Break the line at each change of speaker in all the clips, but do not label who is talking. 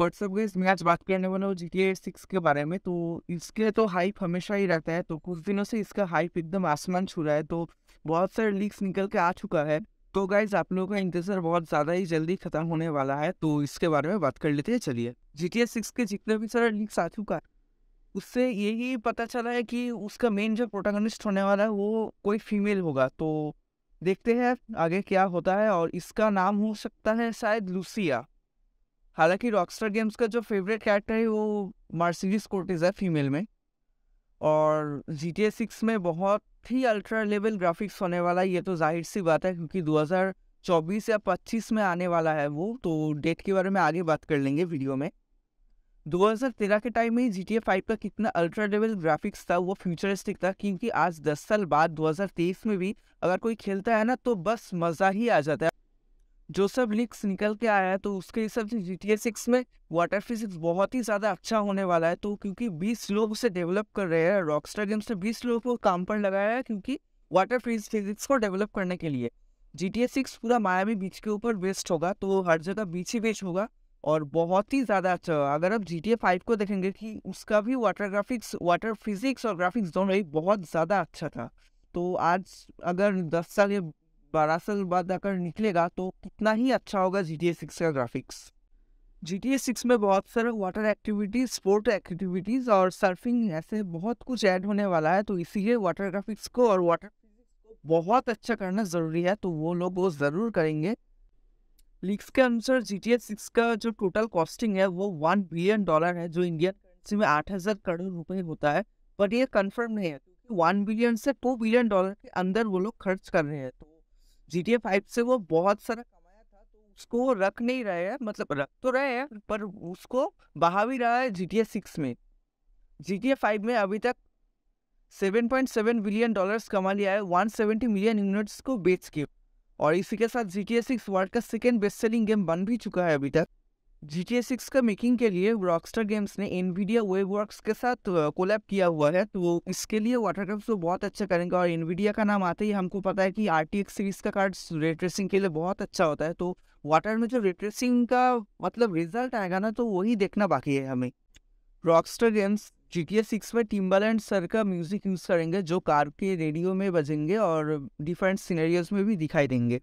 WhatsApp gas मैं आज बात करने वाला हूँ जी टी सिक्स के बारे में तो इसके तो हाइप हमेशा ही रहता है तो कुछ दिनों से इसका हाइप एकदम आसमान छू रहा है तो बहुत सारे लीक्स निकल के आ चुका है तो गाइज आप लोगों का इंतजार बहुत ज़्यादा ही जल्दी खत्म होने वाला है तो इसके बारे में बात कर लेते हैं चलिए जी टी सिक्स के जितने भी सारे लीक्स आ चुका है उससे यही पता चला है कि उसका मेन जो प्रोटागनिस्ट होने वाला है वो कोई फीमेल होगा तो देखते हैं आगे क्या होता है और इसका नाम हो सकता है शायद लूसिया हालांकि रॉकस्टार गेम्स का जो फेवरेट कैरेक्टर है वो मार्सिडीज कोर्टिज है फीमेल में और जी टी ए सिक्स में बहुत ही अल्ट्रा लेवल ग्राफिक्स होने वाला है ये तो जाहिर सी बात है क्योंकि 2024 या 25 में आने वाला है वो तो डेट के बारे में आगे बात कर लेंगे वीडियो में 2013 के टाइम में जी टी ए फाइव का कितना अल्ट्रा लेवल ग्राफिक्स था वो फ्यूचरिस्टिक था क्योंकि आज 10 साल बाद 2023 में भी अगर कोई खेलता है ना तो बस मज़ा ही आ जाता है जो सब लिक्स निकल के आया है तो उसके हिसाब से जी टी सिक्स में वाटर फिजिक्स बहुत ही ज़्यादा अच्छा होने वाला है तो क्योंकि बीस लोग उसे डेवलप कर रहे हैं रॉकस्टार गेम्स ने बीस लोगों को काम पर लगाया है क्योंकि वाटर फिजिक्स को डेवलप करने के लिए जी टी सिक्स पूरा मायामी बीच के ऊपर बेस्ट होगा तो हर जगह बीच ही बीच होगा और बहुत ही ज़्यादा अच्छा होगा अगर आप जी टी फाइव को देखेंगे कि उसका भी वाटर ग्राफिक्स वाटर फिजिक्स और ग्राफिक्स दोनों ही बहुत ज़्यादा अच्छा था तो आज अगर दस साल या बारह साल बाद अगर निकलेगा तो कितना ही अच्छा होगा जी टी सिक्स का ग्राफिक्स जी टी सिक्स में बहुत सारे वाटर एक्टिविटीज़ स्पोर्ट एक्टिविटीज़ और सर्फिंग ऐसे बहुत कुछ ऐड होने वाला है तो इसीलिए वाटर ग्राफिक्स को और वाटर को बहुत अच्छा करना ज़रूरी है तो वो लोग वो ज़रूर करेंगे लीक्स के अनुसार जी टी सिक्स का जो टोटल कॉस्टिंग है वो वन बिलियन डॉलर है जो इंडियन करेंसी में आठ हज़ार करोड़ रुपये होता है बट ये कन्फर्म नहीं है क्योंकि वन बिलियन से टू बिलियन डॉलर के अंदर वो लोग खर्च कर रहे हैं तो जी टी ए फाइव से वो बहुत सारा कमाया था तो उसको रख नहीं रहे हैं मतलब रख तो रहे हैं पर उसको बहा भी रहा है जी टी ए सिक्स में जी टी ए फाइव में अभी तक seven point seven billion dollars कमा लिया है वन सेवेंटी मिलियन यूनिट्स को बेच के और इसी के साथ G T A six world का सेकेंड बेस्ट सेलिंग गेम बन भी चुका है अभी तक जी टी ए सिक्स का मेकिंग के लिए रॉकस्टर गेम्स ने एनवीडिया वर्क के साथ कोलैब किया हुआ है तो इसके लिए वाटर वाटरक्राफ्ट वो बहुत अच्छा करेंगे और एनवीडिया का नाम आते ही हमको पता है कि आर टी एक्स सीरीज का कार्ड रेट्रेसिंग के लिए बहुत अच्छा होता है तो वाटर में जो रेट्रेसिंग का मतलब रिजल्ट आएगा ना तो वही देखना बाकी है हमें Rockstar Games G T A six में एंड सर का म्यूजिक यूज़ करेंगे जो कार के रेडियो में बजेंगे और डिफरेंट सीनरियोज में भी दिखाई देंगे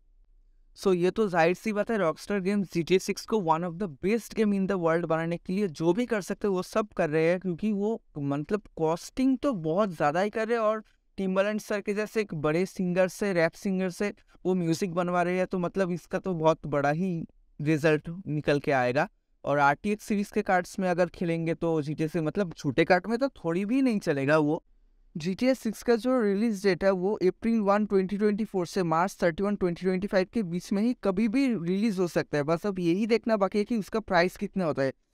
सो ये तो जाहिर सी बात है Rockstar game G T six को one of the best game in the world बनाने के लिए जो भी कर सकते वो सब कर रहे हैं क्योंकि वो मतलब कॉस्टिंग तो बहुत ज़्यादा ही कर रहे हैं और टिम्बलैंड सर के जैसे एक बड़े सिंगर से रैप सिंगर से वो म्यूज़िक बनवा रहे हैं तो मतलब इसका तो बहुत बड़ा ही रिजल्ट निकल के आएगा और आर सीरीज़ के कार्ड्स में अगर खेलेंगे तो जी सिक्स मतलब छोटे कार्ड में तो थोड़ी भी नहीं चलेगा वो जी टी एस सिक्स का जो रिलीज डेट है वो April one twenty twenty four से March thirty one twenty twenty five के बीच में ही कभी भी रिलीज हो सकता है बस अब यही देखना बाकी है कि उसका प्राइस कितना होता है